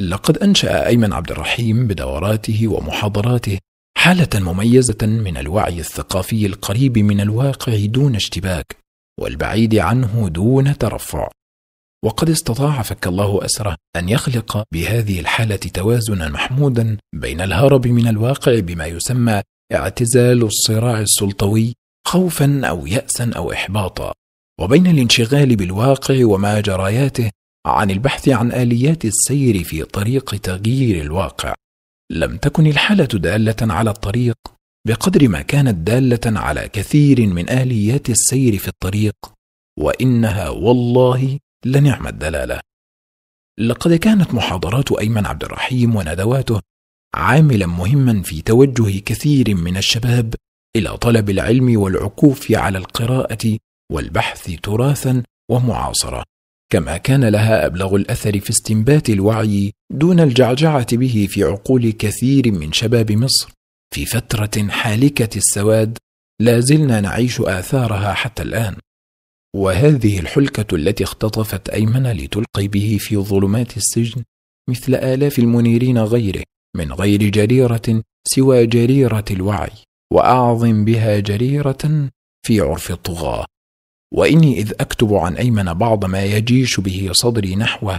لقد أنشأ أيمن عبد الرحيم بدوراته ومحاضراته حالة مميزة من الوعي الثقافي القريب من الواقع دون اشتباك والبعيد عنه دون ترفع وقد استطاع فك الله أسره أن يخلق بهذه الحالة توازنا محمودا بين الهرب من الواقع بما يسمى اعتزال الصراع السلطوي خوفا أو يأسا أو إحباطا وبين الانشغال بالواقع وما جراياته عن البحث عن آليات السير في طريق تغيير الواقع لم تكن الحالة دالة على الطريق بقدر ما كانت دالة على كثير من آليات السير في الطريق وإنها والله لنعم الدلالة لقد كانت محاضرات أيمن عبد الرحيم وندواته عاملا مهما في توجه كثير من الشباب إلى طلب العلم والعكوف على القراءة والبحث تراثا ومعاصرة كما كان لها أبلغ الأثر في استنبات الوعي دون الجعجعة به في عقول كثير من شباب مصر في فترة حالكة السواد لا زلنا نعيش آثارها حتى الآن وهذه الحلكة التي اختطفت أيمن لتلقي به في ظلمات السجن مثل آلاف المنيرين غيره من غير جريرة سوى جريرة الوعي وأعظم بها جريرة في عرف الطغاة واني اذ اكتب عن ايمن بعض ما يجيش به صدري نحوه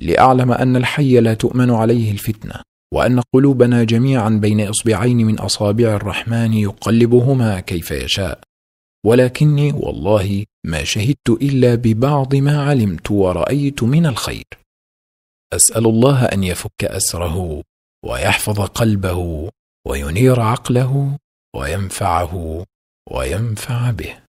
لاعلم ان الحي لا تؤمن عليه الفتنه وان قلوبنا جميعا بين اصبعين من اصابع الرحمن يقلبهما كيف يشاء ولكني والله ما شهدت الا ببعض ما علمت ورايت من الخير اسال الله ان يفك اسره ويحفظ قلبه وينير عقله وينفعه وينفع به